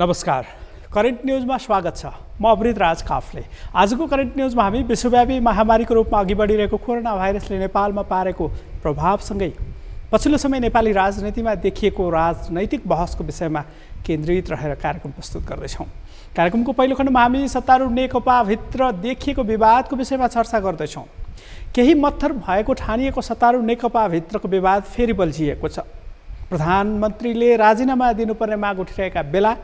नमस्कार करेन्ट न्युजमा स्वागत छ म अमृत राज काफले आजको करेन्ट न्युजमा हामी विश्वव्यापी महामारीको रूपमा अघि बढिरहेको कोरोना भाइरसले नेपालमा पारेको प्रभावसँगै पछिल्लो समय नेपाली राजनीतिमा देखिएको राजनैतिक बहसको विषयमा केन्द्रित रहेर कार्यक्रम प्रस्तुत गर्दैछौँ कार्यक्रमको पहिलो खण्डमा हामी सत्तारूढ नेकपाभित्र देखिएको विवादको विषयमा चर्चा गर्दैछौँ केही मत्थर भएको ठानिएको सत्तारूढ नेकपाभित्रको विवाद फेरि बल्झिएको छ प्रधानमन्त्रीले राजीनामा दिनुपर्ने माग उठिरहेका बेला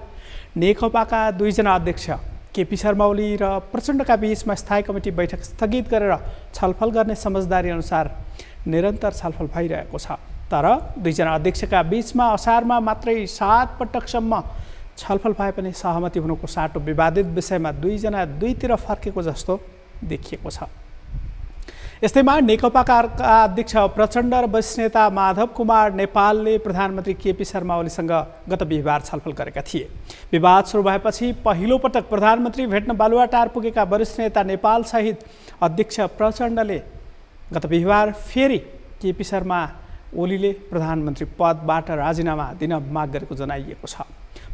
नेकपाका दुईजना अध्यक्ष केपी शर्मा ओली र प्रचण्डका बिचमा स्थायी कमिटी बैठक स्थगित गरेर छलफल गर्ने समझदारी अनुसार निरन्तर छलफल भइरहेको छ तर दुईजना अध्यक्षका बिचमा असारमा मात्रै सात पटकसम्म छलफल भए पनि सहमति हुनुको साटो विवादित विषयमा दुईजना दुईतिर फर्केको जस्तो देखिएको छ यस्तैमा नेकपाका अध्यक्ष प्रचण्ड र वरिष्ठ नेता माधव कुमार नेपालले प्रधानमन्त्री केपी शर्मा ओलीसँग गत बिहिबार छलफल गरेका थिए विवाद सुरु भएपछि पहिलोपटक प्रधानमन्त्री भेट्न बालुवाटार पुगेका वरिष्ठ नेता नेपाल सहित अध्यक्ष प्रचण्डले गत बिहिबार फेरि केपी शर्मा ओलीले प्रधानमन्त्री पदबाट राजीनामा दिन माग गरेको जनाइएको छ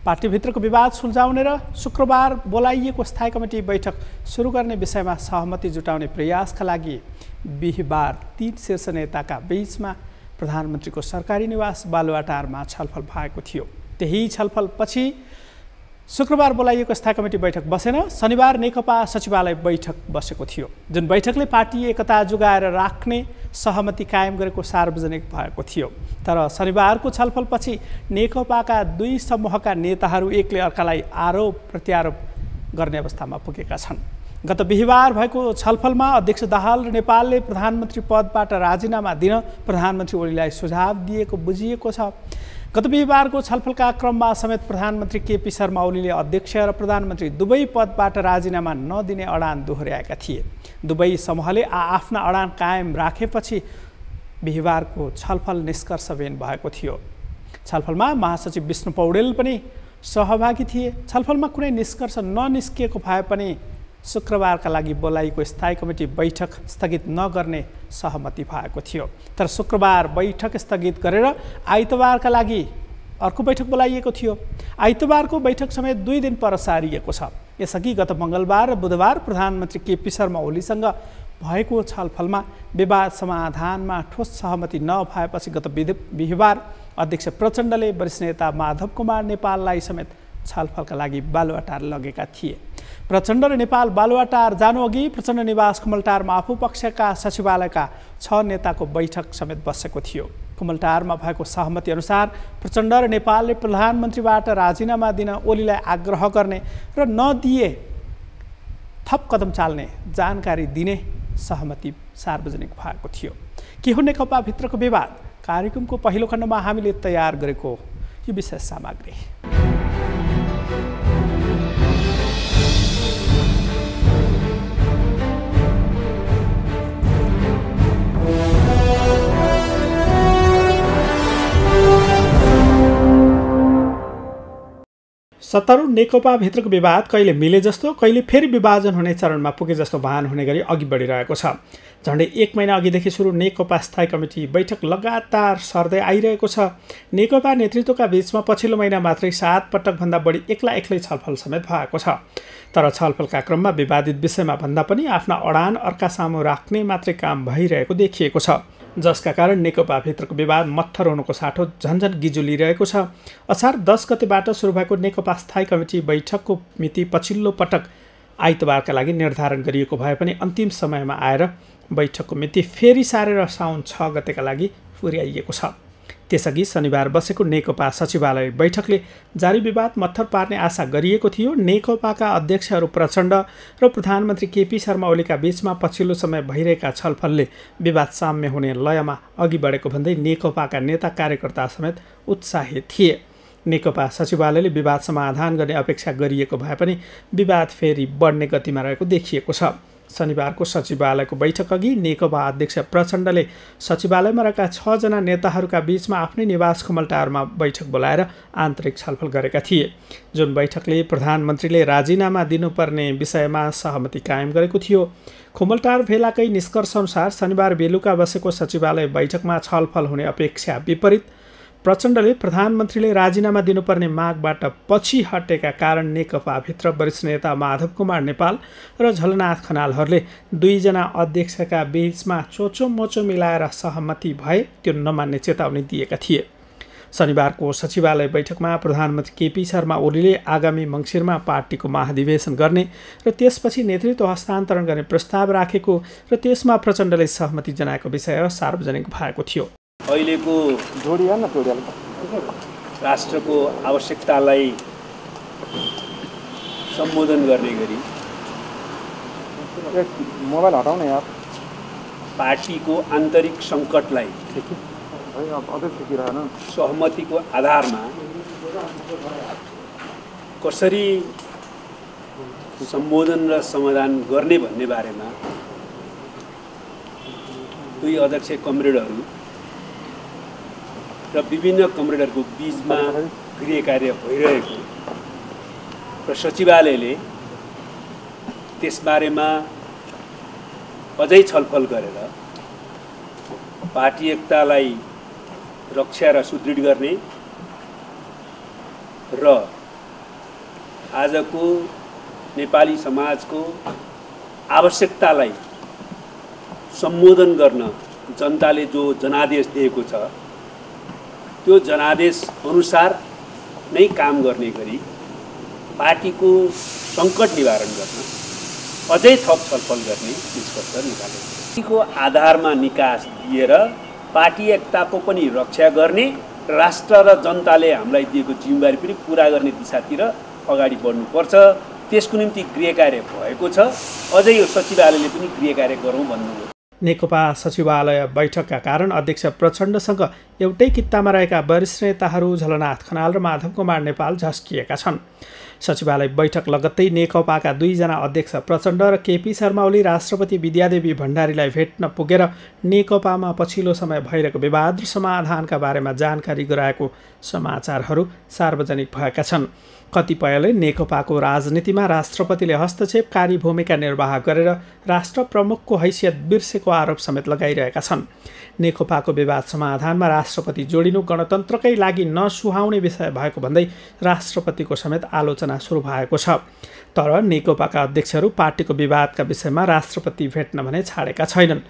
पार्टीभित्रको विवाद सुल्झाउने र शुक्रबार बोलाइएको स्थायी कमिटी बैठक सुरु गर्ने विषयमा सहमति जुटाउने प्रयासका लागि बिहिबार तीन शीर्ष नेताका बीचमा प्रधानमन्त्रीको सरकारी निवास बालुवाटारमा छलफल भएको थियो त्यही छलफलपछि शुक्रबार बोलाइएको स्थायी कमिटी बैठक बसेन शनिबार नेकपा सचिवालय बैठक बसेको थियो जुन बैठकले पार्टी एकता जोगाएर राख्ने सहमति कायम गरेको सार्वजनिक भएको थियो तर शनिबारको छलफलपछि नेकपाका दुई समूहका नेताहरू एकले अर्कालाई आरोप प्रत्यारोप गर्ने अवस्थामा पुगेका छन् गत बिहिबार भएको छलफलमा अध्यक्ष दाहाल र नेपालले प्रधानमन्त्री पदबाट राजीनामा दिन प्रधानमन्त्री ओलीलाई सुझाव दिएको बुझिएको छ गत बिहिबारको छलफलका क्रममा समेत प्रधानमन्त्री केपी शर्मा ओलीले अध्यक्ष र प्रधानमन्त्री दुवै पदबाट राजीनामा नदिने अडान दोहोऱ्याएका थिए दुवै समूहले आ आआफ्ना अडान कायम राखेपछि बिहिबारको छलफल निष्कर्षबेन भएको थियो छलफलमा महासचिव विष्णु पौडेल पनि सहभागी थिए छलफलमा कुनै निष्कर्ष ननिस्किएको भए पनि शुक्रबारका लागि बोलाइएको स्थायी कमिटी बैठक स्थगित नगर्ने सहमति भएको थियो तर शुक्रबार बैठक स्थगित गरेर आइतबारका लागि अर्को बैठक बोलाइएको थियो आइतबारको बैठक समेत दुई दिन पर सारिएको छ यसअघि गत मङ्गलबार र बुधबार प्रधानमन्त्री केपी शर्मा ओलीसँग भएको छलफलमा विवाद समाधानमा ठोस सहमति नभएपछि गत बिहिबार अध्यक्ष प्रचण्डले वरिष्ठ नेता माधव कुमार नेपाललाई समेत छलफलका लागि बालुवाटार लगेका थिए प्रचण्ड र नेपाल बालुवाटार जानुअघि प्रचण्ड निवास कुमलटारमा आफू पक्षका सचिवालयका छ नेताको बैठक समेत बसेको थियो कुमलटारमा भएको सहमति अनुसार प्रचण्ड र नेपालले प्रधानमन्त्रीबाट राजीनामा दिन ओलीलाई आग्रह गर्ने र नदिए थप कदम चाल्ने जानकारी दिने सहमति सार्वजनिक भएको थियो के हो नेकपाभित्रको विवाद कार्यक्रमको पहिलो खण्डमा हामीले तयार गरेको यो विशेष सामग्री सत्तारूढ नेकपाभित्रको विवाद कहिले मिले जस्तो कहिले फेरि विभाजन हुने चरणमा पुगे जस्तो भान हुने गरी अघि बढिरहेको छ झन्डै एक महिना अघिदेखि सुरु नेकपा स्थायी कमिटी बैठक लगातार सर्दै आइरहेको छ नेकपा नेतृत्वका बिचमा पछिल्लो महिना मात्रै सात पटकभन्दा बढी एक्ला एक्लै छलफल समेत भएको छ तर छलफलका क्रममा विवादित विषयमा भन्दा पनि आफ्ना अडान अर्का सामु राख्ने मात्रै काम भइरहेको देखिएको छ जसका कारण नेकपाभित्रको विवाद मत्थर हुनुको साटो झन्झन गिजुलिरहेको छ असार दस गतेबाट सुरु भएको नेकपा स्थायी कमिटी बैठकको मिति पछिल्लो पटक आइतबारका लागि निर्धारण गरिएको भए पनि अन्तिम समयमा आएर बैठकको मिति फेरि सारेर साउन छ गतेका लागि पुर्याइएको छ त्यसअघि शनिबार बसेको नेकपा सचिवालय बैठकले जारी विवाद मत्थर पार्ने आशा गरिएको थियो नेकपाका अध्यक्षहरू प्रचण्ड र प्रधानमन्त्री केपी शर्मा ओलीका बीचमा पछिल्लो समय भइरहेका छलफलले विवाद साम्य हुने लयमा अघि बढेको भन्दै नेकपाका नेता कार्यकर्ता समेत उत्साहित थिए नेकपा सचिवालयले विवाद समाधान गर्ने अपेक्षा गरिएको भए पनि विवाद फेरि बढ्ने गतिमा रहेको देखिएको छ शनिबारको सचिवालयको बैठकअघि नेकपा अध्यक्ष प्रचण्डले सचिवालयमा रहेका छजना नेताहरूका बीचमा आफ्नै निवास खमलटारमा बैठक बोलाएर आन्तरिक छलफल गरेका थिए जुन बैठकले प्रधानमन्त्रीले राजीनामा दिनुपर्ने विषयमा सहमति कायम गरेको थियो खुमलटार भेलाकै निष्कर्षअनुसार शनिबार बेलुका बसेको सचिवालय बैठकमा छलफल हुने अपेक्षा विपरीत प्रचण्डले प्रधानमन्त्रीले राजीनामा दिनुपर्ने मागबाट पछि हटेका कारण नेकपाभित्र वरिष्ठ नेता माधव कुमार नेपाल र झलनाथ खनालहरूले दुईजना अध्यक्षका बिचमा चोचोमोचो मिलाएर सहमति भए त्यो नमान्ने चेतावनी दिएका थिए शनिबारको सचिवालय बैठकमा प्रधानमन्त्री केपी शर्मा ओलीले आगामी मङ्सिरमा पार्टीको महाधिवेशन गर्ने र त्यसपछि नेतृत्व हस्तान्तरण गर्ने प्रस्ताव राखेको र त्यसमा प्रचण्डले सहमति जनाएको विषय सार्वजनिक भएको थियो अहिलेको राष्ट्रको आवश्यकतालाई सम्बोधन गर्ने गरी मोबाइल हटाउने पार्टीको आन्तरिक सङ्कटलाई सहमतिको आधारमा कसरी सम्बोधन र समाधान गर्ने भन्ने बारेमा दुई अध्यक्ष कमरेडहरू र विभिन्न कमरेडहरूको बिचमा गृह कार्य भइरहेको र सचिवालयले त्यसबारेमा अझै छलफल गरेर पार्टी एकतालाई रक्षा र सुदृढ गर्ने र आजको नेपाली समाजको आवश्यकतालाई सम्बोधन गर्न जनताले जो जनादेश दिएको छ त्यो जनादेश अनुसार नै काम गर्ने गरी पार्टीको सङ्कट निवारण गर्न अझै थप छलफल गर्ने निष्कर्ष निकाले पार्टीको आधारमा निकास दिएर पार्टी एकताको पनि रक्षा गर्ने राष्ट्र र जनताले हामीलाई दिएको जिम्मेवारी पनि पुरा गर्ने दिशातिर अगाडि बढ्नुपर्छ त्यसको निम्ति गृह कार्य भएको छ अझै यो सचिवालयले पनि गृह कार्य गरौँ भन्नुभयो नेकपा सचिवालय बैठकका कारण अध्यक्ष प्रचण्डसँग एउटै कित्तामा रहेका वरिष्ठ नेताहरू झलनाथ खनाल र माधव कुमार नेपाल झस्किएका छन् सचिवालय बैठक लगत्तै नेकपाका दुईजना अध्यक्ष प्रचण्ड र केपी शर्मा ओली राष्ट्रपति विद्यादेवी भण्डारीलाई भेट्न पुगेर नेकपामा पछिल्लो समय भइरहेको विवाद र समाधानका बारेमा जानकारी गराएको समाचारहरू सार्वजनिक भएका छन् कतिपयले नेकपाको राजनीतिमा राष्ट्रपतिले हस्तक्षेपकारी भूमिका निर्वाह गरेर राष्ट्र प्रमुखको हैसियत बिर्सेको आरोप समेत लगाइरहेका छन् नेकपाको विवाद समाधानमा राष्ट्रपति जोडिनु गणतन्त्रकै लागि नसुहाउने विषय भएको भन्दै राष्ट्रपतिको समेत आलोचना सुरु भएको छ तर नेकपाका अध्यक्षहरू पार्टीको विवादका विषयमा राष्ट्रपति भेट्न भने छाडेका छैनन्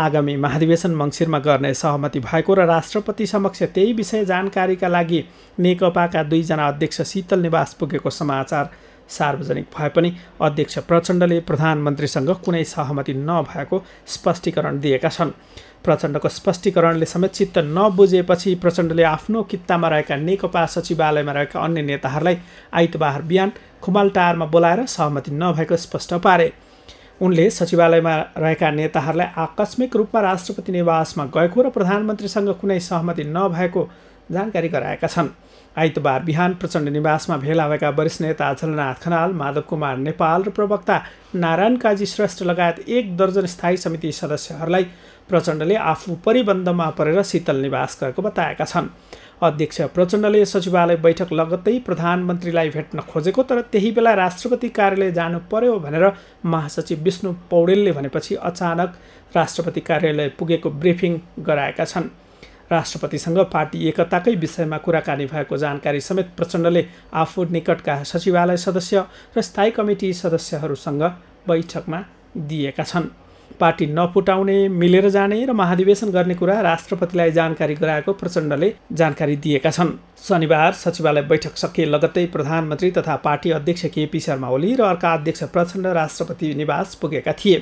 आगामी महाधिवेशन मङ्सिरमा गर्ने सहमति भएको र राष्ट्रपति समक्ष त्यही विषय जानकारीका लागि नेकपाका दुईजना अध्यक्ष शीतल निवास पुगेको समाचार सार्वजनिक भए पनि अध्यक्ष प्रचण्डले प्रधानमन्त्रीसँग कुनै सहमति नभएको स्पष्टीकरण दिएका छन् प्रचण्डको स्पष्टीकरणले समेत चित्त नबुझेपछि प्रचण्डले आफ्नो कित्तामा रहेका नेकपा सचिवालयमा रहेका अन्य नेताहरूलाई आइतबार बिहान खुमालटारमा बोलाएर सहमति नभएको स्पष्ट पारे उनले सचिवालयमा रहेका नेताहरूलाई आकस्मिक रूपमा राष्ट्रपति निवासमा गएको र प्रधानमन्त्रीसँग कुनै सहमति नभएको जानकारी गराएका छन् आइतबार बिहान प्रचण्ड निवासमा भेला भएका वरिष्ठ नेता झलनाथ खनाल माधव कुमार नेपाल र प्रवक्ता नारायण काजी श्रेष्ठ लगायत एक दर्जन स्थायी समिति सदस्यहरूलाई प्रचण्डले आफू परिबन्धमा परेर शीतल निवास गएको बताएका छन् अध्यक्ष प्रचण्डले सचिवालय बैठक लगत्तै प्रधानमन्त्रीलाई भेट्न खोजेको तर त्यही बेला राष्ट्रपति कार्यालय जानु पर्यो भनेर महासचिव विष्णु पौडेलले भनेपछि अचानक राष्ट्रपति कार्यालय पुगेको ब्रिफिङ गराएका छन् राष्ट्रपतिसँग पार्टी एकताकै विषयमा कुराकानी भएको जानकारी समेत प्रचण्डले आफू निकटका सचिवालय सदस्य र स्थायी कमिटी सदस्यहरूसँग बैठकमा दिएका छन् पार्टी नफुटाउने मिलेर जाने र महाधिवेशन गर्ने कुरा राष्ट्रपतिलाई जानकारी गराएको प्रचण्डले जानकारी दिएका छन् शनिबार सचिवालय बैठक सके लगत्तै प्रधानमन्त्री तथा पार्टी अध्यक्ष केपी शर्मा ओली र अर्का अध्यक्ष प्रचण्ड राष्ट्रपति निवास पुगेका थिए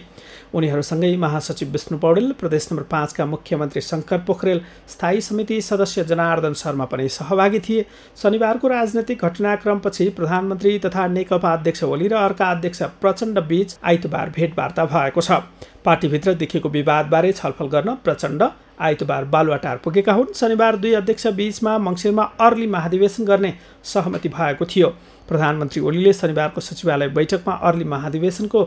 उनीहरूसँगै महासचिव विष्णु पौडेल प्रदेश नम्बर पाँचका मुख्यमन्त्री शङ्कर पोखरेल स्थायी समिति सदस्य जनार्दन शर्मा पनि सहभागी थिए शनिबारको राजनैतिक घटनाक्रमपछि प्रधानमन्त्री तथा नेकपा अध्यक्ष ओली र अर्का अध्यक्ष प्रचण्ड बीच आइतबार भेटवार्ता भएको छ पार्टीभित्र देखिएको विवादबारे छलफल गर्न प्रचण्ड आइतबार बालुवाटार पुगेका हुन् शनिबार दुई अध्यक्ष बीचमा मङ्सिरमा अर्ली महाधिवेशन गर्ने सहमति भएको थियो प्रधानमन्त्री ओलीले शनिबारको सचिवालय बैठकमा अर्ली महाधिवेशनको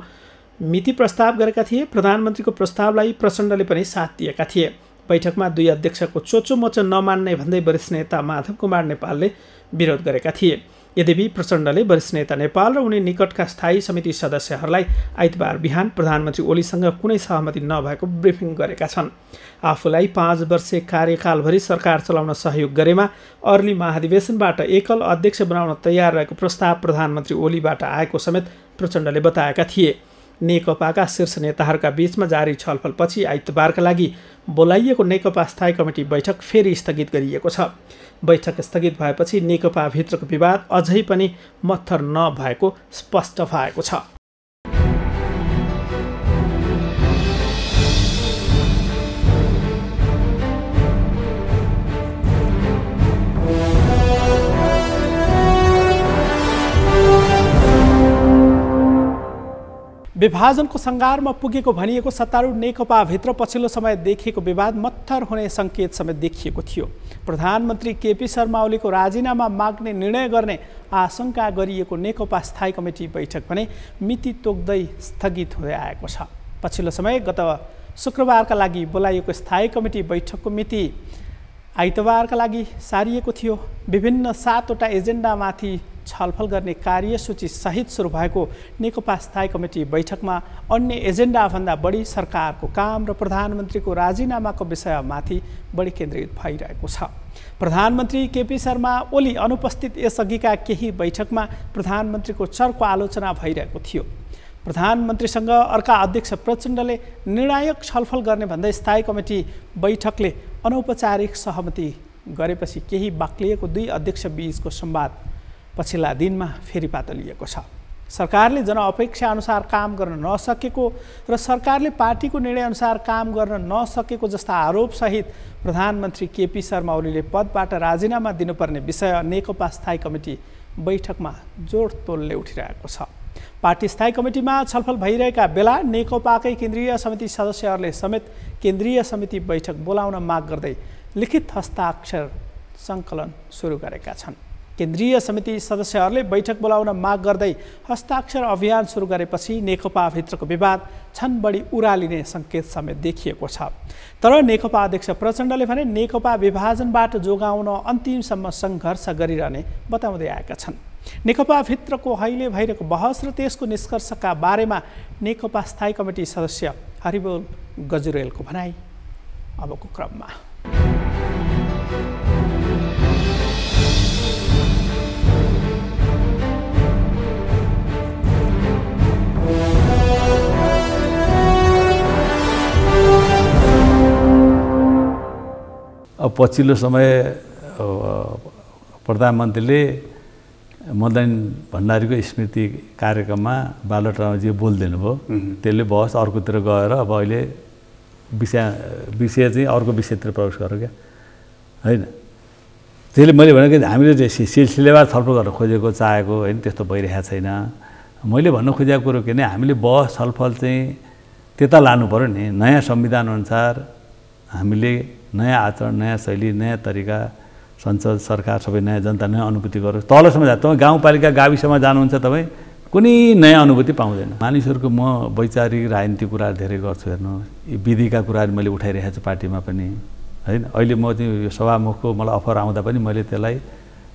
मिति प्रस्ताव गरेका थिए प्रधानमन्त्रीको प्रस्तावलाई प्रचण्डले पनि साथ दिएका थिए बैठकमा दुई अध्यक्षको चोचो मोचो नमान्ने भन्दै वरिष्ठ नेता माधव कुमार नेपालले विरोध गरेका थिए यद्यपि प्रचण्डले वरिष्ठ नेता नेपाल र उनी निकटका स्थायी समिति सदस्यहरूलाई आइतबार बिहान प्रधानमन्त्री ओलीसँग कुनै सहमति नभएको ब्रिफिङ गरेका छन् आफूलाई पाँच वर्षे कार्यकालभरि सरकार चलाउन सहयोग गरेमा अर्ली महाधिवेशनबाट एकल अध्यक्ष बनाउन तयार रहेको प्रस्ताव प्रधानमन्त्री ओलीबाट आएको समेत प्रचण्डले बताएका थिए नेकपाका शीर्ष नेताहरूका बीचमा जारी छलफलपछि आइतबारका लागि बोलाइएको नेकपा स्थायी कमिटी बैठक फेरि स्थगित गरिएको छ बैठक स्थगित भएपछि नेकपाभित्रको विवाद अझै पनि मत्थर नभएको स्पष्ट भएको छ विभाजनको सङ्घारमा पुगेको भनिएको सत्तारूढ नेकपाभित्र पछिल्लो समय देखिएको विवाद मत्थर हुने सङ्केत समेत देखिएको थियो प्रधानमन्त्री केपी शर्मा ओलीको राजीनामा माग्ने निर्णय गर्ने आशंका गरिएको नेकपा स्थायी कमिटी बैठक भने मिति तोक्दै स्थगित हुँदै आएको छ पछिल्लो समय गत शुक्रबारका लागि बोलाइएको स्थायी कमिटी बैठकको मिति आइतबारका लागि सारिएको थियो विभिन्न सातवटा एजेन्डामाथि छलफल गर्ने कार्यसूची सहित सुरु भएको नेकपा स्थायी कमिटी बैठकमा अन्य एजेन्डाभन्दा बढी सरकारको काम र प्रधानमन्त्रीको राजीनामाको विषयमाथि बढी केन्द्रित भइरहेको छ प्रधानमन्त्री केपी शर्मा ओली अनुपस्थित यसअघिका केही बैठकमा प्रधानमन्त्रीको चर्को आलोचना भइरहेको थियो प्रधानमन्त्रीसँग अर्का अध्यक्ष प्रचण्डले निर्णायक छलफल गर्ने भन्दै स्थायी कमिटी बैठकले अनौपचारिक सहमति गरेपछि केही बाक्लिएको दुई अध्यक्ष बिचको संवाद पछिल्ला दिनमा फेरि पातलिएको छ सरकारले जनअपेक्षा अनुसार काम गर्न नसकेको र सरकारले पार्टीको निर्णयअनुसार काम गर्न नसकेको जस्ता आरोपसहित प्रधानमन्त्री केपी शर्मा ओलीले पदबाट राजीनामा दिनुपर्ने विषय नेकपा स्थायी कमिटी बैठकमा जोड तोलले उठिरहेको छ पार्टी स्थायी कमिटीमा छलफल भइरहेका बेला नेकपाकै केन्द्रीय समिति सदस्यहरूले समेत केन्द्रीय समिति बैठक बोलाउन माग गर्दै लिखित हस्ताक्षर सङ्कलन सुरु गरेका छन् केन्द्रीय समिति सदस्यहरूले बैठक बोलाउन माग गर्दै हस्ताक्षर अभियान सुरु गरेपछि नेकपाभित्रको विवाद बढी उरालिने सङ्केत समेत देखिएको छ तर नेकपा अध्यक्ष प्रचण्डले भने नेकपा विभाजनबाट जोगाउन अन्तिमसम्म सङ्घर्ष गरिरहने बताउँदै आएका छन् नेकपाभित्रको अहिले भइरहेको बहस र त्यसको निष्कर्षका बारेमा नेकपा स्थायी कमिटी सदस्य हरिबोल गजुरेलको भनाई अबको क्रममा अब पछिल्लो समय प्रधानमन्त्रीले मदन भण्डारीको स्मृति कार्यक्रममा बालटामाजी बोलिदिनु भयो त्यसले बस अर्कोतिर गएर अब अहिले विषय विषय चाहिँ अर्को विषयतिर प्रवेश गर क्या होइन त्यसले मैले भनेको हामीले सिलसिलेवार छलफल गर्न खोजेको चाहेको होइन त्यस्तो भइरहेको छैन मैले भन्न खोजेको कुरो के भने हामीले बहस छलफल चाहिँ त्यता लानु पऱ्यो नि नयाँ संविधानअनुसार हामीले नयाँ आचरण नयाँ शैली नयाँ तरिका संसद सरकार सबै नयाँ जनता नयाँ अनुभूति गरोस् तलसम्म जा तपाईँ गाउँपालिका गाविसमा जानुहुन्छ तपाईँ कुनै नयाँ अनुभूति पाउँदैन मानिसहरूको म वैचारिक राजनीतिक कुराहरू धेरै गर्छु हेर्नु यी विधिका कुराहरू मैले उठाइरहेको छु पार्टीमा पनि होइन अहिले म चाहिँ यो सभामुखको मलाई अफर आउँदा पनि मैले त्यसलाई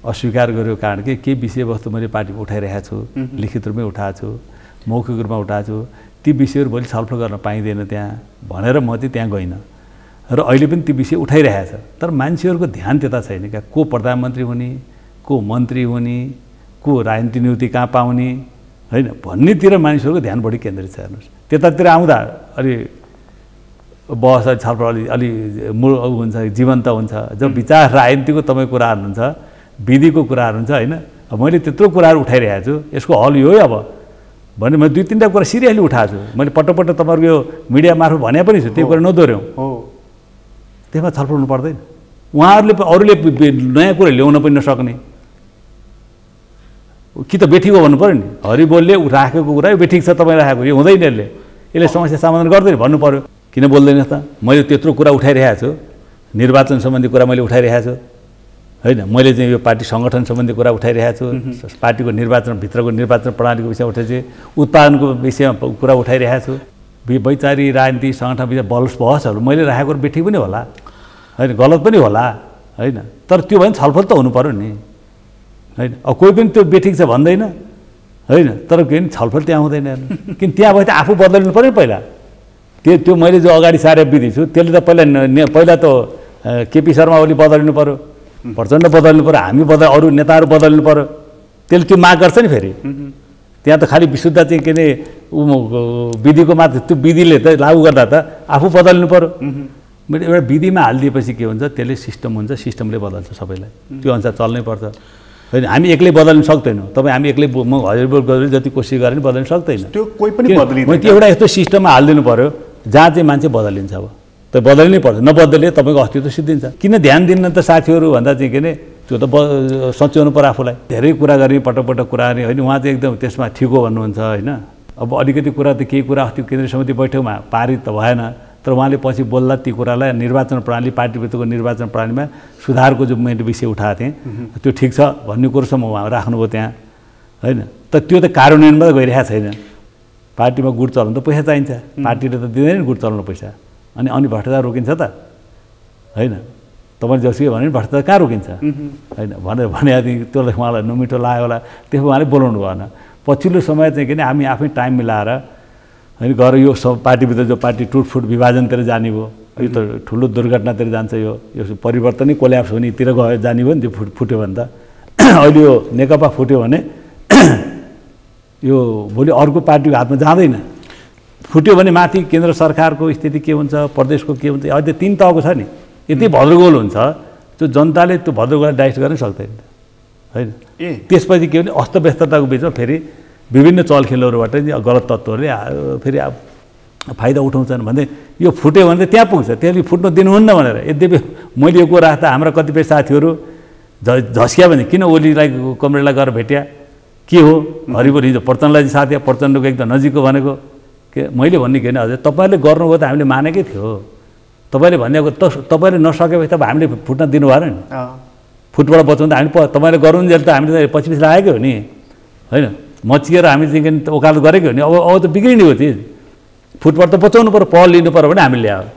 अस्वीकार गरेको कारण के के विषयवस्तु मैले पार्टीमा उठाइरहेको छु लिखित रूपमै उठाएको छु मौखिक रूपमा उठाएको छु ती विषयहरू भोलि छलफल गर्न पाइँदैन त्यहाँ भनेर म चाहिँ त्यहाँ गइनँ र अहिले पनि त्यो विषय उठाइरहेको छ तर मान्छेहरूको ध्यान त्यता छैन क्या को प्रधानमन्त्री हुने को मन्त्री हुने को राजनीति नियुक्ति कहाँ पाउने होइन भन्नेतिर मानिसहरूको ध्यान बढी केन्द्रित छ हेर्नुहोस् त्यतातिर आउँदा अलि बहस अलि छलफल अलि अलि मूल हुन्छ जीवन्त हुन्छ जब विचार राजनीतिको तपाईँको कुराहरू हुन्छ विधिको कुराहरू हुन्छ होइन मैले त्यत्रो कुराहरू उठाइरहेको छु यसको हल यो अब भने मैले दुई तिनवटा कुरा सिरियसली उठाएको छु मैले पटक पटक तपाईँहरूको यो मिडिया मार्फत भने पनि छु त्यो कुरा नदोऱ्यौँ हो त्यसमा छलफल हुनु पर्दैन उहाँहरूले अरूले नयाँ कुरा ल्याउन पनि नसक्ने कि त बेठिक हो भन्नु पऱ्यो नि हरिबोलले राखेको कुरा यो बेठिक छ तपाईँ राखेको यो हुँदैन यसले यसले समस्या समाधान गर्दैन भन्नु पऱ्यो किन बोल्दैन त मैले त्यत्रो कुरा उठाइरहेको छु निर्वाचन सम्बन्धी कुरा मैले उठाइरहेको छु होइन मैले चाहिँ यो पार्टी सङ्गठन सम्बन्धी कुरा उठाइरहेको छु पार्टीको निर्वाचनभित्रको निर्वाचन प्रणालीको विषयमा उठाइ उत्पादनको विषयमा कुरा उठाइरहेको छु वैचारिक राजनीति सङ्गठन विचार बल बहसहरू मैले राखेको बेठी पनि होला होइन गलत पनि होला होइन तर त्यो भने छलफल त हुनु पऱ्यो नि होइन अब कोही पनि त्यो बेठिक छ भन्दैन होइन तर के भने छलफल त्यहाँ हुँदैन किन त्यहाँ भए त आफू बदलिनु पऱ्यो नि पहिला त्यो त्यो मैले जो अगाडि सारे विधि छु त्यसले त पहिला पहिला त केपी शर्मा ओली बदलिनु पऱ्यो प्रचण्ड बदल्नु पऱ्यो हामी बदल अरू नेताहरू बदल्नु पऱ्यो त्यसले त्यो माग गर्छ नि फेरि त्यहाँ त खालि विशुद्ध चाहिँ के अरे विधिको मात्र त्यो विधिले त लागु गर्दा त आफू बदल्नु पऱ्यो मैले एउटा विधिमा हालिदिएपछि के हुन्छ त्यसले सिस्टम हुन्छ सिस्टमले बदल्छ सबैलाई त्यो अनुसार चल्नै पर्छ होइन हामी एक्लै बदल्नु सक्दैनौँ तपाईँ हामी एक्लै म हजुर गरेर जति कोसिस गरेर पनि बदल्नु सक्दैन त्यो कोही पनि बदलिँदैन त्यो एउटा यस्तो सिस्टममा हालिदिनु पऱ्यो जहाँ चाहिँ मान्छे बदलिन्छ अब त बदलिनै पर्छ नबदलिए तपाईँको अस्तित्व सिद्धिन्छ किन ध्यान दिन्न त साथीहरू भन्दा चाहिँ के अरे त्यो त ब सच्याउनु पऱ्यो आफूलाई धेरै कुरा गर्ने पटक पटक कुरा गर्ने होइन उहाँ चाहिँ एकदम त्यसमा ठिक हो भन्नुहुन्छ होइन अब अलिकति कुरा त केही कुरा अस्ति केन्द्रीय समिति बैठकमा पारित त भएन तर उहाँले पछि बोल्दा ती कुरालाई निर्वाचन प्रणाली पार्टीभित्रको निर्वाचन प्रणालीमा सुधारको जो मैले विषय उठाएको थिएँ त्यो ठिक छ भन्ने कुरोसम्म उहाँ राख्नुभयो त्यहाँ होइन त त्यो त कार्यान्वयनमा गइरहेको छैन पार्टीमा गुड चलाउनु त पैसा चाहिन्छ पार्टीले त दिँदैन गुड चलाउनु पैसा अनि अनि भ्रष्टाचार रोकिन्छ त होइन तपाईँले जसरी भने भ्रष्टाचार कहाँ रोकिन्छ होइन भनेर भनेदेखि त्यसलाई उहाँलाई नमिठो लाग्यो होला त्यसो उहाँले बोलाउनु भएन पछिल्लो समय चाहिँ किन हामी आफै टाइम मिलाएर होइन गएर यो सब पार्टीभित्र जो पार्टी टुटफुट विभाजनतिर जाने भयो यो त ठुलो दुर्घटनातिर जान्छ यो यो परिवर्तनै कोल्याप्स हुनेतिर गयो जाने भयो नि त्यो फुट फुट्यो भने त अहिले यो नेकपा फुट्यो भने यो भोलि अर्को पार्टीको हातमा जाँदैन फुट्यो भने माथि केन्द्र सरकारको स्थिति के हुन्छ प्रदेशको के हुन्छ अहिले त तिन तहको छ नि यति भद्रगोल हुन्छ त्यो जनताले त्यो भद्रगोल डाइरेक्ट गर्नै सक्दैन होइन त्यसपछि के भने अस्तव्यस्तताको बिचमा फेरि विभिन्न चलखेलहरूबाट गलत तत्त्वहरूले फेरि अब फाइदा उठाउँछन् भने यो फुट्यो भने चाहिँ त्यहाँ पुग्छ त्यसले फुट्न दिनुहुन्न भनेर यद्यपि मैले यो कुरा राख्दा हाम्रा कतिपय साथीहरू झ झस्क्या भने किन ओलीलाई कमरेडलाई गएर भेट्या के हो हरिपुर हिजो प्रचण्डलाई साथी प्रचण्डको एकदम नजिकको भनेको के मैले भन्ने के भने हजुर तपाईँहरूले गर्नुभयो त हामीले मानेकै थियो तपाईँले भन्ने त तपाईँले नसकेपछि त हामीले फुट्न दिनु भएन नि फुटबाट बचाउँदा हामी तपाईँले गरौँजेल त हामीले त पछि पछि लागेकै हो नि होइन मचिएर हामीले ओकालो गरेको हो नि अब अब त बिग्रिने हो त्यो फुटबाट त बचाउनु पऱ्यो पहल लिनु पऱ्यो भने हामीले ल्यायो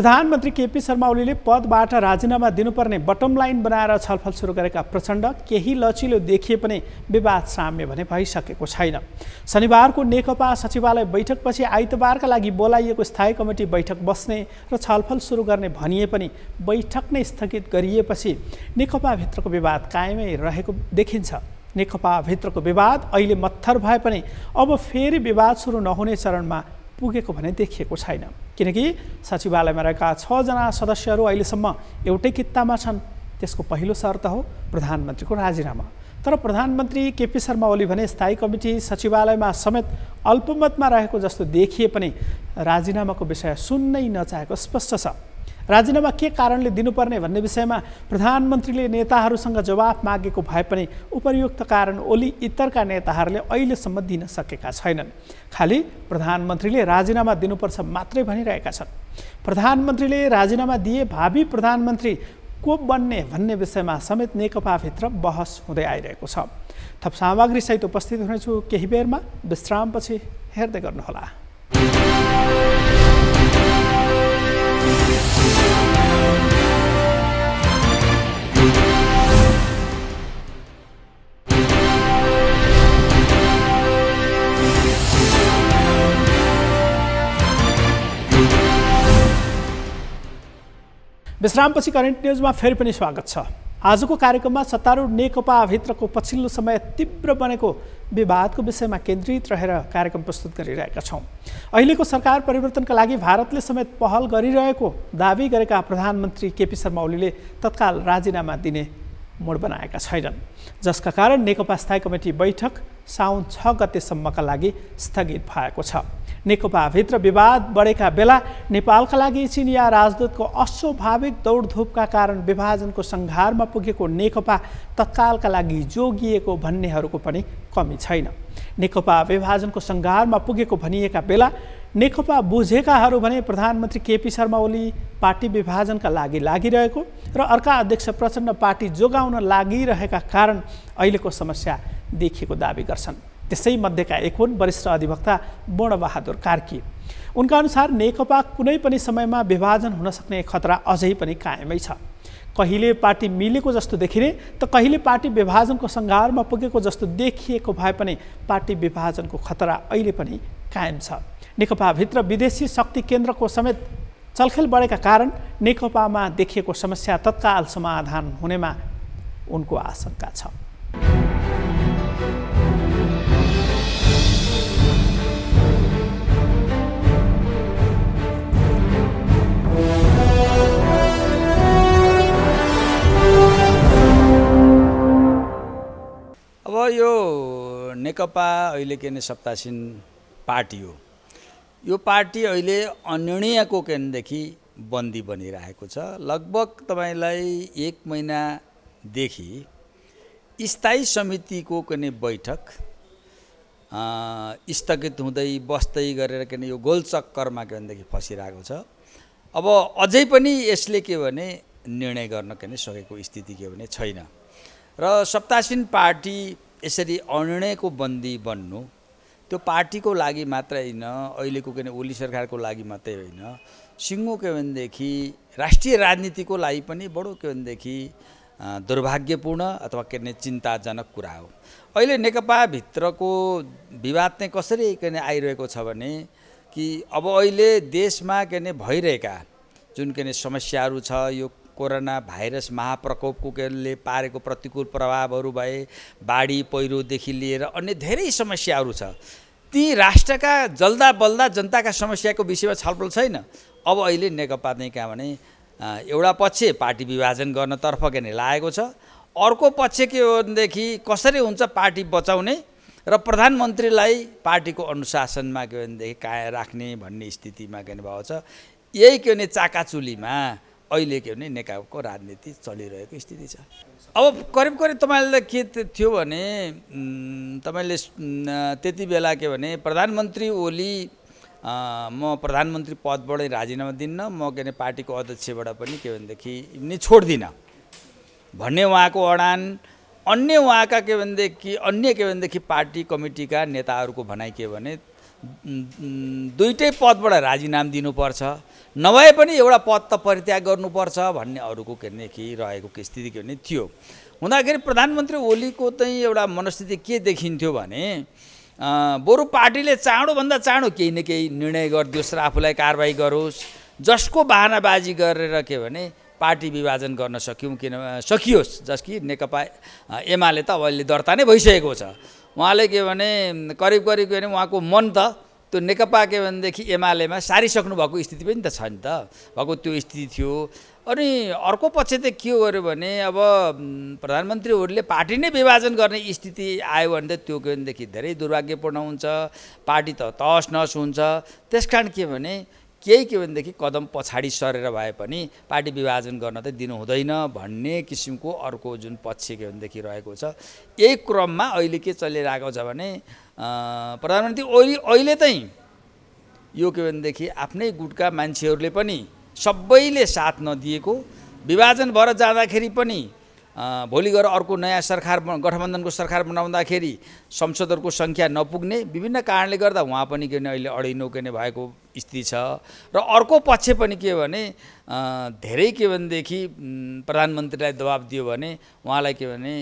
प्रधानमन्त्री केपी शर्मा ओलीले पदबाट राजीनामा दिनुपर्ने बटम लाइन बनाएर छलफल सुरु गरेका प्रचण्ड केही लचिलो देखिए पनि विवाद साम्य भने भइसकेको छैन शनिबारको नेकपा सचिवालय बैठकपछि आइतबारका लागि बोलाइएको स्थायी कमिटी बैठक बस्ने र छलफल सुरु गर्ने भनिए पनि बैठक नै स्थगित गरिएपछि नेकपाभित्रको विवाद कायमै रहेको देखिन्छ नेकपाभित्रको विवाद अहिले मत्थर भए पनि अब फेरि विवाद सुरु नहुने चरणमा पुगेको भने देखिएको छैन किनकि सचिवालयमा रहेका छजना सदस्यहरू अहिलेसम्म एउटै कित्तामा छन् त्यसको पहिलो शर्त हो प्रधानमन्त्रीको राजीनामा तर प्रधानमन्त्री केपी शर्मा ओली भने स्थायी कमिटी सचिवालयमा समेत अल्पमतमा रहेको जस्तो देखिए पनि राजीनामाको विषय सुन्नै नचाहेको स्पष्ट छ राजीनामा के कारणले दिनुपर्ने भन्ने विषयमा प्रधानमन्त्रीले नेताहरूसँग जवाफ मागेको भए पनि उपयुक्त कारण ओली इतरका नेताहरूले अहिलेसम्म दिन सकेका छैनन् खालि प्रधानमन्त्रीले राजीनामा दिनुपर्छ मात्रै भनिरहेका छन् प्रधानमन्त्रीले राजीनामा दिए भावी प्रधानमन्त्री को बन्ने भन्ने विषयमा समेत नेकपाभित्र बहस हुँदै आइरहेको छ थप सामग्रीसहित उपस्थित हुनेछु केही बेरमा विश्रामपछि हेर्दै गर्नुहोला विश्रामपछि करेन्ट न्युजमा फेरि पनि स्वागत छ आजको कार्यक्रममा सत्तारूढ नेकपाभित्रको पछिल्लो समय तीव्र बनेको विवादको विषयमा केन्द्रित रहेर कार्यक्रम प्रस्तुत गरिरहेका छौँ अहिलेको सरकार परिवर्तनका लागि भारतले समेत पहल गरिरहेको दावी गरेका प्रधानमन्त्री केपी शर्मा ओलीले तत्काल राजीनामा दिने मोड बनाएका छैनन् जसका कारण नेकपा स्थायी कमिटी बैठक साउन छ गतेसम्मका लागि स्थगित भएको छ नेकपाभित्र विवाद बढेका बेला नेपालका लागि चिनिया राजदूतको अस्वाभाविक दौडधुपका कारण विभाजनको सङ्घारमा पुगेको नेकपा तत्कालका लागि जोगिएको भन्नेहरूको पनि कमी छैन नेकपा विभाजनको सङ्घारमा पुगेको भनिएका बेला नेकपा बुझेकाहरू भने प्रधानमन्त्री केपी शर्मा ओली पार्टी विभाजनका लागि लागिरहेको र अर्का अध्यक्ष प्रचण्ड पार्टी जोगाउन लागिरहेका कारण अहिलेको समस्या देखिएको दावी गर्छन् त्यसै मध्येका एक हुन् वरिष्ठ अधिवक्ता बणबहादुर कार्की उनका अनुसार नेकपा कुनै पनि समयमा विभाजन हुन सक्ने खतरा अझै पनि कायमै छ कहिले पार्टी मिलेको जस्तो देखिने त कहिले पार्टी विभाजनको सङ्घारमा पुगेको जस्तो देखिएको भए पनि पार्टी विभाजनको खतरा अहिले पनि कायम छ नेकपाभित्र विदेशी शक्ति केन्द्रको समेत चलखेल बढेका कारण नेकपामा देखिएको समस्या तत्काल समाधान हुनेमा उनको आशंका छ अब यो नेकपा अहिले के भने सत्तासीन पार्टी हो यो पार्टी अहिले अनिर्णयको केन्द्रदेखि बन्दी बनिरहेको छ लगभग तपाईँलाई एक महिनादेखि स्थायी समितिको कुनै बैठक स्थगित हुँदै बस्दै गरेर के भने यो गोलचक्करमा के भनेदेखि फसिरहेको छ अब अझै पनि यसले के भने निर्णय गर्न भने सकेको स्थिति के भने छैन र सप्तासीन पार्टी यसरी अनिर्णयको बन्दी बन्नु त्यो पार्टीको लागि मात्र होइन अहिलेको के अरे ओली सरकारको लागि मात्रै होइन सिङ्गो के भनेदेखि राष्ट्रिय राजनीतिको लागि पनि बडो के भनेदेखि दुर्भाग्यपूर्ण अथवा के अरे चिन्ताजनक कुरा हो अहिले नेकपाभित्रको विवाद नै कसरी के अरे आइरहेको छ भने कि अब अहिले देशमा के अरे भइरहेका जुन के अरे समस्याहरू छ यो कोरोना भाइरस महाप्रकोपकोले पारेको प्रतिकूल प्रभावहरू भए बाढी पहिरोदेखि लिएर अन्य धेरै समस्याहरू छ ती राष्ट्रका जल्दा बल्दा जनताका समस्याको विषयमा छलफल छैन अब अहिले नेकपा कहाँ भने एउटा पक्ष पार्टी विभाजन गर्नतर्फ के नै लागेको छ अर्को पक्ष के हो भनेदेखि कसरी हुन्छ पार्टी बचाउने र प्रधानमन्त्रीलाई पार्टीको अनुशासनमा के भनेदेखि कायम राख्ने भन्ने स्थितिमा के भएको छ यही के भने चाकाचुलीमा अहिले के भने नेकाको राजनीति चलिरहेको स्थिति छ अब करिब करिब तपाईँलाई के थियो भने तपाईँले त्यति बेला के भने प्रधानमन्त्री ओली म प्रधानमन्त्री पदबाटै राजीनामा दिन्न म के अरे पार्टीको अध्यक्षबाट पनि के भनेदेखि नि छोड्दिनँ भन्ने उहाँको अडान अन्य उहाँका के भनेदेखि अन्य के भनेदेखि पार्टी कमिटीका नेताहरूको भनाइ के भने दुइटै पदबाट राजीनाम दिनुपर्छ नभए पनि एउटा पद त परित्याग गर्नुपर्छ भन्ने अरूको के भने केही रहेको के स्थिति के भने थियो हुँदाखेरि प्रधानमन्त्री ओलीको चाहिँ एउटा मनस्थिति के देखिन्थ्यो भने बरु पार्टीले चाँडोभन्दा चाँडो केही न केही निर्णय गरिदियोस् र आफूलाई कारवाही गरोस् जसको बाहनाबाजी गरेर के भने पार्टी विभाजन गर्न सक्यौँ किन सकियोस् जस कि नेकपा एमाले त अब अहिले दर्ता नै भइसकेको छ उहाँले के भने करिब करिब के भने उहाँको मन त त्यो नेकपा के भनेदेखि एमालेमा सारिसक्नु भएको स्थिति पनि त छ नि त भएको त्यो स्थिति थियो अनि अर्को पक्ष चाहिँ के गर्यो भने अब प्रधानमन्त्रीहरूले पार्टी नै विभाजन गर्ने स्थिति आयो भने त त्यो के भनेदेखि धेरै दुर्भाग्यपूर्ण हुन्छ पार्टी त तहस नहस हुन्छ त्यस कारण के भने केही के भनेदेखि कदम पछाडि सरेर भए पनि पार्टी विभाजन गर्न त दिनु हुँदैन भन्ने किसिमको अर्को जुन पक्ष के भनेदेखि रहेको छ यही क्रममा अहिले के चलिरहेको छ भने प्रधानमन्त्री ओली अहिले चाहिँ यो के भनेदेखि आफ्नै गुटका मान्छेहरूले पनि सबैले साथ नदिएको विभाजन भएर जाँदाखेरि पनि भोलि गएर अर्को नयाँ सरकार गठबन्धनको सरकार बनाउँदाखेरि संसदहरूको सङ्ख्या नपुग्ने विभिन्न कारणले गर्दा उहाँ पनि के भने अहिले अडिनो के भने भएको स्थिति छ र अर्को पक्ष पनि के भने धेरै के भनेदेखि प्रधानमन्त्रीलाई दबाब दियो भने उहाँलाई के भने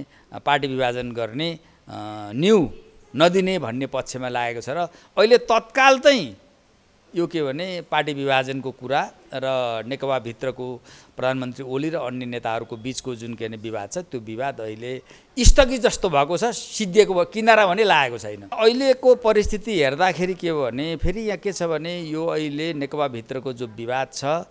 पार्टी विभाजन गर्ने न्यु नदिने भन्ने पक्षमा लागेको छ र अहिले तत्काल चाहिँ यो के भने पार्टी विभाजनको कुरा र नेकपाभित्रको प्रधानमन्त्री ओली र अन्य नेताहरूको बिचको जुन के भने विवाद छ त्यो विवाद अहिले स्थगित जस्तो भएको छ सिद्धिएको भयो किनारा भने लागेको छैन अहिलेको परिस्थिति हेर्दाखेरि के हो भने फेरि यहाँ के छ भने यो अहिले नेकपाभित्रको जो विवाद छ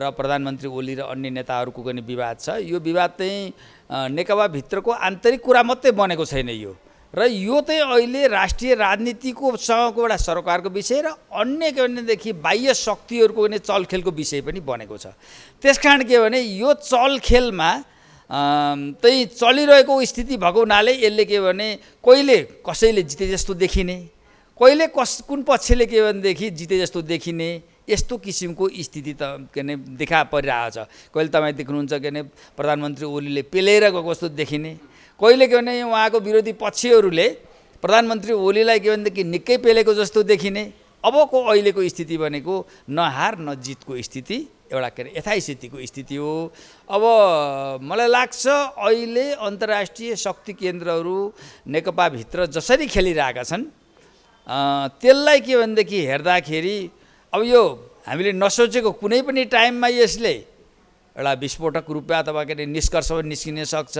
र प्रधानमन्त्री ओली र अन्य नेताहरूको पनि विवाद छ यो विवाद चाहिँ नेकपाभित्रको आन्तरिक कुरा मात्रै बनेको छैन यो र यो चाहिँ अहिले राष्ट्रिय राजनीतिको सँगको एउटा सरकारको विषय र अन्य के भनेदेखि बाह्य शक्तिहरूको पनि चलखेलको विषय पनि बनेको छ त्यस कारण के भने यो चलखेलमा त्यही चलिरहेको स्थिति भएको हुनाले यसले के भने कहिले कसैले जिते जस्तो देखिने कहिले कस कुन पक्षले के भनेदेखि जिते जस्तो देखिने यस्तो किसिमको स्थिति त के अरे देखा परिरहेको छ कहिले तपाईँ देख्नुहुन्छ के अरे प्रधानमन्त्री ओलीले पेलेर गएको जस्तो देखिने कहिले के भने उहाँको विरोधी पक्षीहरूले प्रधानमन्त्री ओलीलाई के भनेदेखि निकै पेलेको जस्तो देखिने अबको अहिलेको स्थिति भनेको नहार नजितको स्थिति एउटा के अरे यथास्थितिको स्थिति हो अब मलाई लाग्छ अहिले अन्तर्राष्ट्रिय शक्ति केन्द्रहरू नेकपाभित्र जसरी खेलिरहेका छन् त्यसलाई के भनेदेखि हेर्दाखेरि अब यो हामीले नसोचेको कुनै पनि टाइममा यसले एउटा विस्फोटक रूपमा अथवा के अरे निष्कर्ष पनि निस्किन सक्छ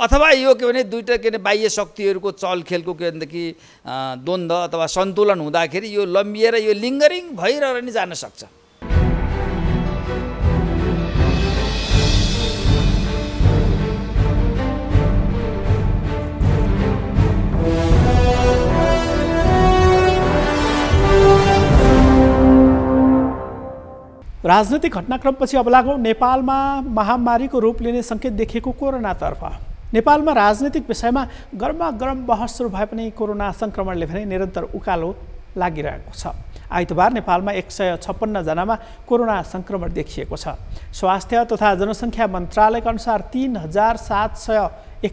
अथवा यो के भने दुईवटा के भने बाह्य शक्तिहरूको चलखेलको के भनेदेखि द्वन्द्व अथवा सन्तुलन हुँदाखेरि यो लम्बिएर यो लिङ्गरिङ भइरहेर नि जान सक्छ राजनैतिक घटनाक्रमपछि अब लागौँ नेपालमा महामारीको रूप लिने सङ्केत देखिएको कोरोनातर्फ नेपालमा राजनैतिक विषयमा गरमागरम गरम बहसहरू भए पनि कोरोना सङ्क्रमणले भने निरन्तर उकालो लागिरहेको छ आइतबार नेपालमा एक सय छप्पन्नजनामा कोरोना सङ्क्रमण देखिएको छ स्वास्थ्य तथा जनसङ्ख्या मन्त्रालयका अनुसार तिन हजार सात सय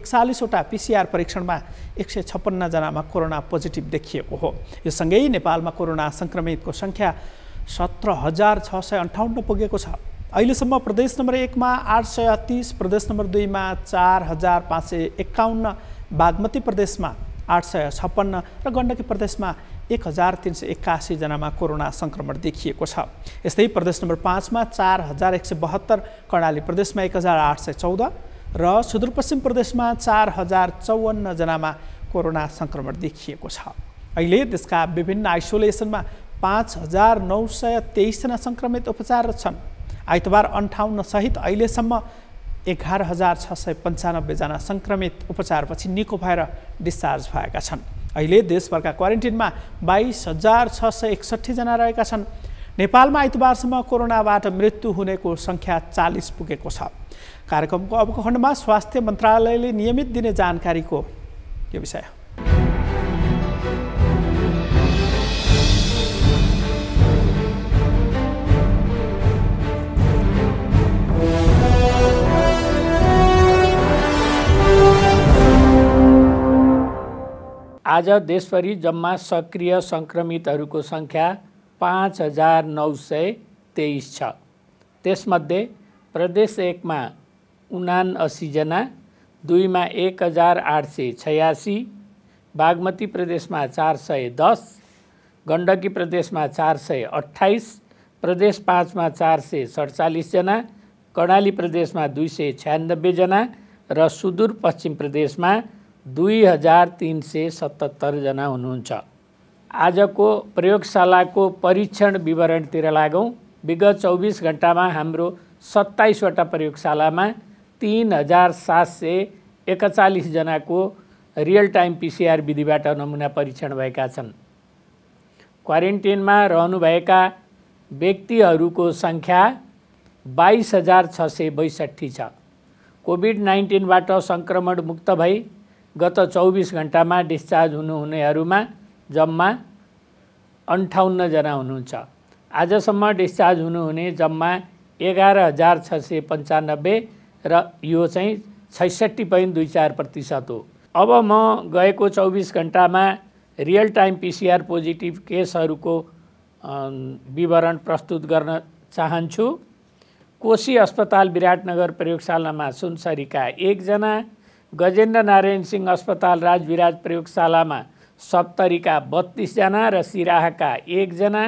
एकचालिसवटा पिसिआर परीक्षणमा एक सय छप्पन्नजनामा कोरोना पोजिटिभ देखिएको हो यो सँगै नेपालमा कोरोना सङ्क्रमितको सङ्ख्या सत्र हजार छ सय अन्ठाउन्न पुगेको छ अहिलेसम्म प्रदेश नम्बर एकमा आठ सय तिस प्रदेश नम्बर दुईमा चार हजार पाँच सय एकाउन्न बागमती प्रदेशमा आठ सय छप्पन्न र गण्डकी प्रदेशमा एक हजार तिन सय एक्कासीजनामा कोरोना सङ्क्रमण देखिएको छ यस्तै प्रदेश नम्बर पाँचमा चार हजार एक सय बहत्तर कर्णाली प्रदेशमा एक हजार आठ सय चौध र सुदूरपश्चिम प्रदेशमा चार हजार चौवन्नजनामा कोरोना सङ्क्रमण देखिएको छ अहिले देशका विभिन्न आइसोलेसनमा पाँच हजार नौ सय तेइसजना सङ्क्रमित उपचाररत छन् आइतबार अन्ठाउन्न सहित अहिलेसम्म एघार हजार छ सय पन्चानब्बेजना सङ्क्रमित उपचारपछि निको भएर डिस्चार्ज भएका छन् अहिले देशभरका क्वारेन्टिनमा बाइस हजार छ सय एकसट्ठीजना रहेका छन् नेपालमा आइतबारसम्म कोरोनाबाट मृत्यु हुनेको सङ्ख्या चालिस पुगेको छ कार्यक्रमको अबको खण्डमा स्वास्थ्य मन्त्रालयले नियमित दिने जानकारीको यो विषय आज देशभरि जम्मा सक्रिय सङ्क्रमितहरूको सङ्ख्या पाँच हजार नौ सय तेइस छ त्यसमध्ये प्रदेश एकमा उनासीजना दुईमा एक हजार आठ सय छयासी बागमती प्रदेशमा चार सय दस गण्डकी प्रदेशमा चार सय अठाइस प्रदेश पाँचमा चार सय सडचालिसजना कर्णाली प्रदेशमा दुई सय छ्यानब्बेजना र सुदूरपश्चिम प्रदेशमा दुई हजार तिन सय सतहत्तरजना हुनुहुन्छ आजको प्रयोगशालाको परीक्षण विवरणतिर लागौँ विगत चौबिस घन्टामा हाम्रो सत्ताइसवटा प्रयोगशालामा तिन हजार सात सय एकचालिसजनाको रियल टाइम पिसिआर विधिबाट नमुना परीक्षण भएका छन् क्वारेन्टिनमा रहनुभएका व्यक्तिहरूको सङ्ख्या बाइस हजार छ सय बैसठी छ कोभिड नाइन्टिनबाट सङ्क्रमण मुक्त भई गत चौबिस घन्टामा डिस्चार्ज हुनुहुनेहरूमा जम्मा अन्ठाउन्नजना हुनुहुन्छ आजसम्म डिस्चार्ज हुनुहुने जम्मा एघार हजार छ सय पन्चानब्बे र यो चाहिँ छैसठी पोइन्ट दुई चार प्रतिशत हो अब म गएको चौबिस घन्टामा रियल टाइम पिसिआर पोजिटिभ केसहरूको विवरण प्रस्तुत गर्न चाहन्छु कोशी अस्पताल विराटनगर प्रयोगशालामा सुनसरीका एकजना गजेन्द्र नारायण सिंह अस्पताल राजविराज प्रयोगशालामा सप्तरीका बत्तिसजना र सिराहाका एकजना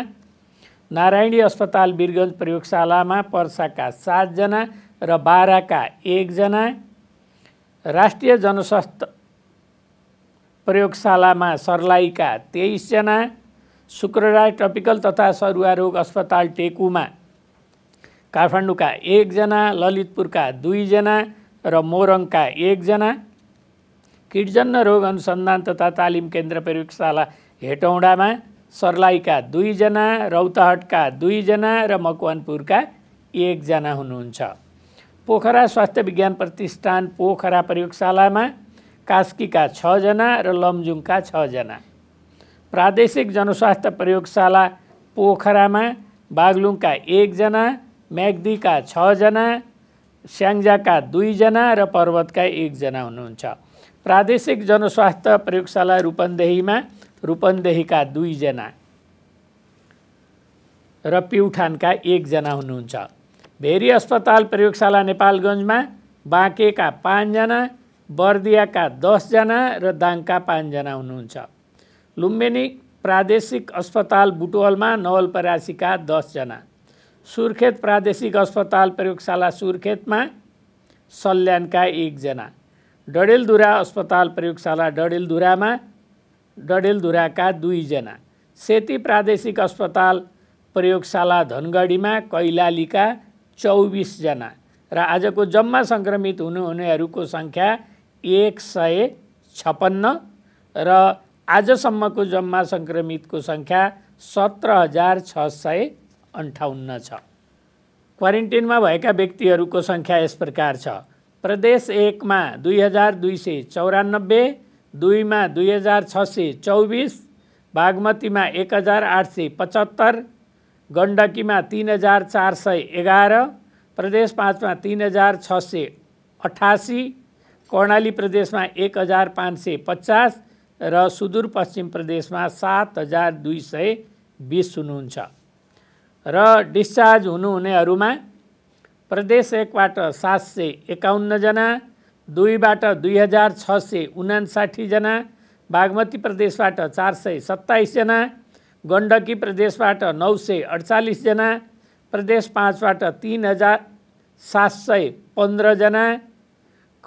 नारायणी अस्पताल बिरगन्ज प्रयोगशालामा पर्साका सातजना र बाह्रका एकजना राष्ट्रिय जनस्वास्थ्य प्रयोगशालामा सर्लाहीका तेइसजना शुक्रराय ट्रपिकल तथा सरुवा रोग अस्पताल टेकुमा काठमाडौँका एकजना ललितपुरका दुईजना र मोरङका एकजना किटजन्य रोग अनुसन्धान तथा तालिम केन्द्र प्रयोगशाला हेटौँडामा सर्लाहीका दुईजना रौतहटका दुईजना र मकवानपुरका एकजना हुनुहुन्छ पोखरा स्वास्थ्य विज्ञान प्रतिष्ठान पोखरा प्रयोगशालामा कास्कीका छजना र लमजुङका छजना प्रादेशिक जनस्वास्थ्य प्रयोगशाला पोखरामा बागलुङका एकजना म्याग्दीका छजना स्याङ्जाका दुईजना र पर्वतका एकजना हुनुहुन्छ प्रादेशिक जनस्वास्थ्य प्रयोगशाला रूपन्देहीमा रूपन्देहीका दुईजना र प्युठानका एकजना हुनुहुन्छ भेरी अस्पताल प्रयोगशाला नेपालगञ्जमा बाँकेका पाँचजना बर्दियाका दसजना र दाङका पाँचजना हुनुहुन्छ लुम्बिनी प्रादेशिक अस्पताल बुटवलमा नवलपरासीका दसजना सुर्खेत प्रादेशिक अस्पताल प्रयोगशाला सुर्खेतमा सल्यानका एकजना डडेलधुरा अस्पताल प्रयोगशाला डडेलधुरामा डडेलधुराका दुईजना सेती प्रादेशिक अस्पताल प्रयोगशाला धनगढीमा कैलालीका चौबिसजना र आजको जम्मा सङ्क्रमित हुनुहुनेहरूको सङ्ख्या एक सय छप्पन्न र आजसम्मको जम्मा सङ्क्रमितको सङ्ख्या सत्र हजार छ सय अन्ठाउन्न छ क्वारेन्टिनमा भएका व्यक्तिहरूको सङ्ख्या यस प्रकार छ प्रदेश एकमा दुई हजार दुई सय चौरानब्बे दुईमा दुई हजार छ सय चौबिस बागमतीमा एक हजार आठ सय पचहत्तर गण्डकीमा तिन हजार चार सय एघार प्रदेश पाँचमा तिन हजार छ सय अठासी कर्णाली प्रदेशमा एक हजार पाँच सय पचास र सुदूरपश्चिम प्रदेशमा सात हजार दुई सय बिस हुनुहुन्छ र डिस्चार्ज हुनुहुनेहरूमा प्रदेश एकबाट सात सय एकाउन्नजना दुईबाट दुई हजार छ सय उनासाठीजना बागमती प्रदेशबाट चार सय सत्ताइसजना गण्डकी प्रदेशबाट नौ सय अडचालिसजना प्रदेश पाँचबाट तिन हजार सात सय पन्ध्रजना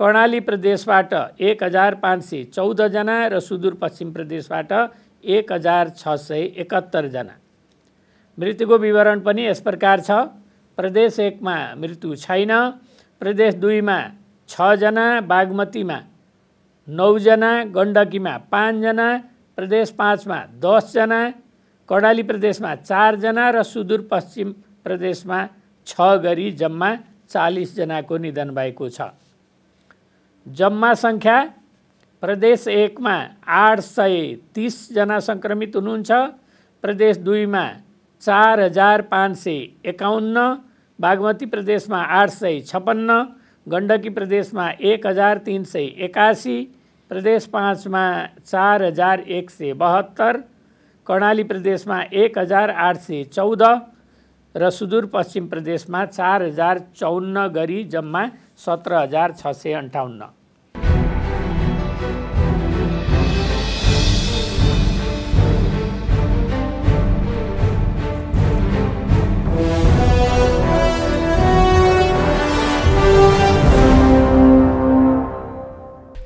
कर्णाली प्रदेशबाट एक हजार पाँच सय चौधजना र सुदूरपश्चिम प्रदेशबाट एक हजार छ सय एकहत्तरजना मृत्युको विवरण पनि यस प्रकार छ प्रदेश एकमा मृत्यु छैन प्रदेश दुईमा छजना बागमतीमा नौजना गण्डकीमा पाँचजना प्रदेश पाँचमा दसजना कर्णाली प्रदेशमा चारजना र सुदूरपश्चिम प्रदेशमा छ गरी जम्मा चालिसजनाको निधन भएको छ जम्मा सङ्ख्या प्रदेश एकमा आठ सय तिसजना सङ्क्रमित हुनुहुन्छ प्रदेश दुईमा चार हजार सौ ચાર बागमती प्रदेश में आठ सौ छप्पन्न गंडकी प्रदेश में एक हज़ार तीन सौ इक्यासी प्रदेश पांच में चार हज़ार एक सौ बहत्तर कर्णाली प्रदेश में एक हज़ार आठ सौ चौदह र सुदूरपश्चिम प्रदेश में चार हज़ार चौन्न गरी जम्मा सत्रह हज़ार छ सौ अंठावन्न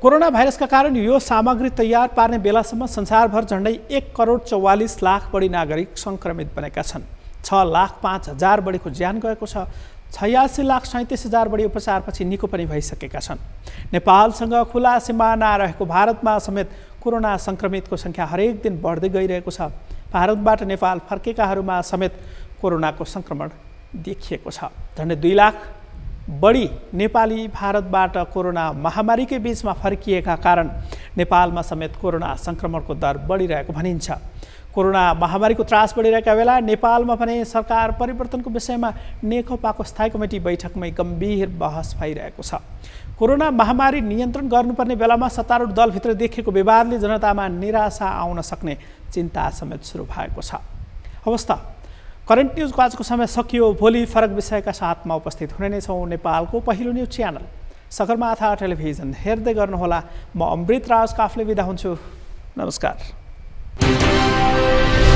कोरोना भाइरसका कारण यो सामग्री तयार पार्ने बेलासम्म संसारभर झन्डै एक करोड चौवालिस लाख बढी नागरिक सङ्क्रमित बनेका छन् छ लाख पाँच हजार बढीको ज्यान गएको छ छयासी लाख सैँतिस हजार बढी उपचारपछि निको पनि भइसकेका छन् नेपालसँग खुला सिमाना रहेको भारतमा समेत कोरोना सङ्क्रमितको सङ्ख्या हरेक दिन बढ्दै गइरहेको छ भारतबाट नेपाल फर्केकाहरूमा समेत कोरोनाको सङ्क्रमण देखिएको छ झन्डै दुई लाख बढी नेपाली भारतबाट कोरोना महामारीकै बिचमा फर्किएका कारण नेपालमा समेत कोरोना सङ्क्रमणको दर बढिरहेको भनिन्छ कोरोना महामारीको त्रास बढिरहेका बेला नेपालमा भने सरकार परिवर्तनको विषयमा नेकपाको स्थायी कमिटी बैठकमै गम्भीर बहस भइरहेको छ कोरोना महामारी नियन्त्रण गर्नुपर्ने बेलामा सत्तारूढ दलभित्र देखिएको विवादले जनतामा निराशा आउन सक्ने चिन्ता समेत सुरु भएको छ अवस्था करेन्ट न्युजको आजको समय सकियो भोलि फरक विषयका साथमा उपस्थित हुने नै छौँ नेपालको पहिलो न्युज च्यानल सगरमाथा टेलिभिजन हेर्दै गर्नुहोला म अमृत राज काफले विदा हुन्छु नमस्कार